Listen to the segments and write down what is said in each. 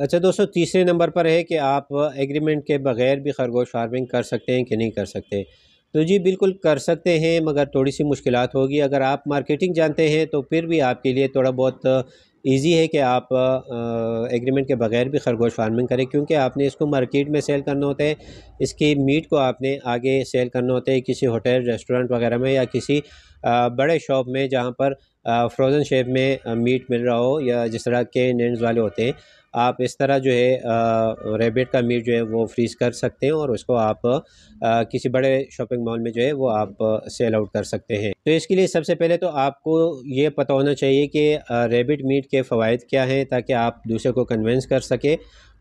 अच्छा दोस्तों तीसरे नंबर पर है कि आप एग्रीमेंट के बग़ैर भी खरगोश फार्मिंग कर सकते हैं कि नहीं कर सकते तो जी बिल्कुल कर सकते हैं मगर थोड़ी सी मुश्किल होगी अगर आप मार्केटिंग जानते हैं तो फिर भी आपके लिए थोड़ा बहुत ईजी है कि आप एग्रीमेंट के बग़ैर भी खरगोश फार्मिंग करें क्योंकि आपने इसको मार्केट में सेल करना होता है इसकी मीट को आपने आगे सेल करना होता है किसी होटल रेस्टोरेंट वगैरह में या किसी आ, बड़े शॉप में जहाँ पर फ्रोज़न शेप में मीट मिल रहा हो या जिस तरह के नेंड्स वाले होते हैं आप इस तरह जो है रेबिट का मीट जो है वो फ्रीज़ कर सकते हैं और उसको आप आ, किसी बड़े शॉपिंग मॉल में जो है वो आप सेल आउट कर सकते हैं तो इसके लिए सबसे पहले तो आपको ये पता होना चाहिए कि रेबिट मीट के फ़वाद क्या हैं ताकि आप दूसरे को कन्वेंस कर सकें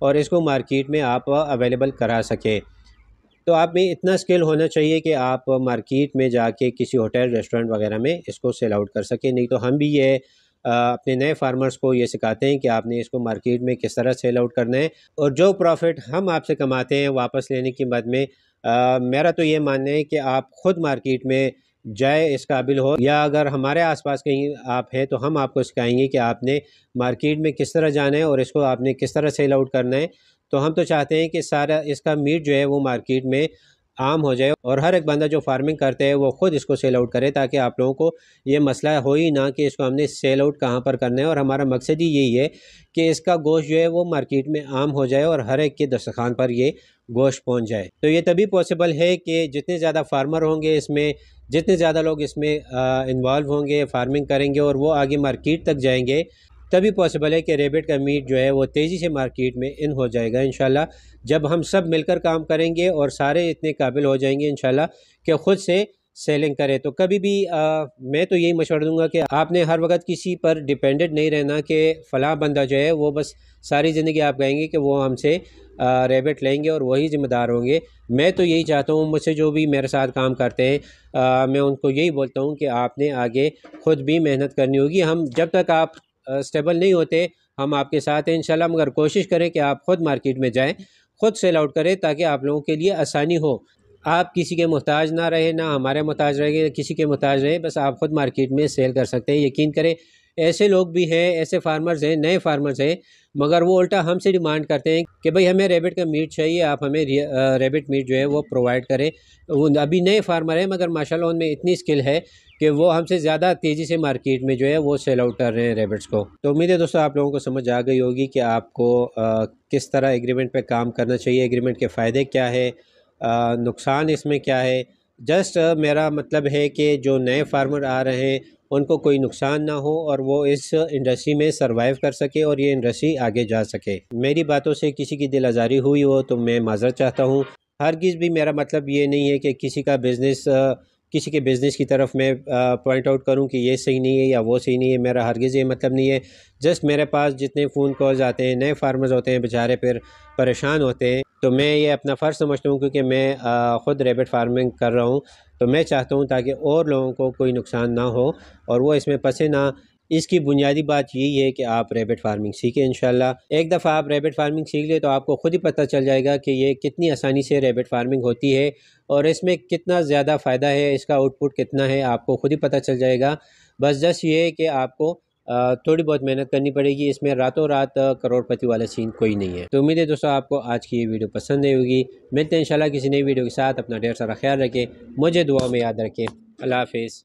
और इसको मार्केट में आप अवेलेबल करा सकें तो आप में इतना स्किल होना चाहिए कि आप मार्केट में जाके किसी होटल रेस्टोरेंट वगैरह में इसको सेल आउट कर सकें नहीं तो हम भी ये अपने नए फार्मर्स को ये सिखाते हैं कि आपने इसको मार्केट में किस तरह सेल आउट करना है और जो प्रॉफिट हम आपसे कमाते हैं वापस लेने की मद में आ, मेरा तो ये मानना है कि आप ख़ुद मार्केट में जाए इस काबिल हो या अगर हमारे आसपास कहीं आप हैं तो हम आपको सिखाएंगे कि आपने मार्केट में किस तरह जाना है और इसको आपने किस तरह सेल आउट करना है तो हम तो चाहते हैं कि सारा इसका मीट जो है वो मार्केट में आम हो जाए और हर एक बंदा जो फार्मिंग करते हैं वो ख़ुद इसको सेल आउट करे ताकि आप लोगों को ये मसला हो ही ना कि इसको हमने सेल आउट कहाँ पर करना है और हमारा मकसद ही यही है कि इसका गोश्त जो है वो मार्केट में आम हो जाए और हर एक के दस्तखान पर ये गोश्त पहुँच जाए तो ये तभी पॉसिबल है कि जितने ज़्यादा फार्मर होंगे इसमें जितने ज़्यादा लोग इसमें इन्वॉल्व होंगे फार्मिंग करेंगे और वो आगे मार्केट तक जाएंगे तभी पॉसिबल है कि रेबिट का मीट जो है वो तेज़ी से मार्केट में इन हो जाएगा इन जब हम सब मिलकर काम करेंगे और सारे इतने काबिल हो जाएंगे इन कि ख़ुद से सेलिंग करें तो कभी भी आ, मैं तो यही मशवरा दूंगा कि आपने हर वक्त किसी पर डिपेंडेंट नहीं रहना कि फ़लाँ बंदा जो है वो बस सारी ज़िंदगी आप कहेंगे कि वो हमसे रेबिट लेंगे और वही ज़िम्मेदार होंगे मैं तो यही चाहता हूँ मुझसे जो भी मेरे साथ काम करते हैं आ, मैं उनको यही बोलता हूँ कि आपने आगे ख़ुद भी मेहनत करनी होगी हम जब तक आप स्टेबल नहीं होते हम आपके साथ हैं इंशाल्लाह मगर कोशिश करें कि आप ख़ुद मार्केट में जाएं ख़ुद सेल आउट करें ताकि आप लोगों के लिए आसानी हो आप किसी के मोहताज ना रहे ना हमारे मोहताज रहेंगे किसी के मोहताज रहे बस आप ख़ुद मार्केट में सेल कर सकते हैं यकीन करें ऐसे लोग भी हैं ऐसे फार्मर्स हैं नए फार्मर्स हैं मगर वो उल्टा हमसे डिमांड करते हैं कि भाई हमें रेबिट का मीट चाहिए आप हमें रेबिट मीट जो है वो प्रोवाइड करें वो अभी नए फार्मर हैं मगर माशाल्लाह उनमें इतनी स्किल है कि वो हमसे ज़्यादा तेज़ी से मार्केट में जो है वो सेल आउट कर रहे हैं रेबिट्स को तो उम्मीद है दोस्तों आप लोगों को समझ आ गई होगी कि आपको आ, किस तरह एग्रीमेंट पर काम करना चाहिए एग्रीमेंट के फ़ायदे क्या है नुकसान इसमें क्या है जस्ट मेरा मतलब है कि जो नए फार्मर आ रहे हैं उनको कोई नुकसान ना हो और वो इस इंडस्ट्री में सर्वाइव कर सके और ये इंडस्ट्री आगे जा सके मेरी बातों से किसी की दिल आज़ारी हुई हो तो मैं माजरत चाहता हूँ हरगिज़ भी मेरा मतलब ये नहीं है कि किसी का बिज़नेस किसी के बिज़नेस की तरफ मैं पॉइंट आउट करूं कि ये सही नहीं है या वो सही नहीं है मेरा हरगिज़ ये मतलब नहीं है जस्ट मेरे पास जितने फ़ोन कॉल्स आते हैं नए फार्मर्स होते हैं बेचारे फिर परेशान होते हैं तो मैं ये अपना फ़र्ज़ समझता हूँ क्योंकि मैं ख़ुद रेबिट फार्मिंग कर रहा हूँ तो मैं चाहता हूँ ताकि और लोगों को कोई नुकसान ना हो और वो इसमें पसे ना इसकी बुनियादी बात यही है कि आप रेबिट फार्मिंग सीखें इन एक दफ़ा आप रेबिट फार्मिंग सीख लें तो आपको ख़ुद ही पता चल जाएगा कि ये कितनी आसानी से रेबिट फार्मिंग होती है और इसमें कितना ज़्यादा फ़ायदा है इसका आउटपुट कितना है आपको ख़ुद ही पता चल जाएगा बस जस्ट ये कि आपको थोड़ी बहुत मेहनत करनी पड़ेगी इसमें रातों रात करोड़पति वाला सीन कोई नहीं है तो उम्मीद है दोस्तों आपको आज की ये वीडियो पसंद आई होगी मिलते हैं इंशाल्लाह किसी नई वीडियो के साथ अपना ढेर सारा ख्याल रखें मुझे दुआ में याद रखें अल्लाह हाफिज़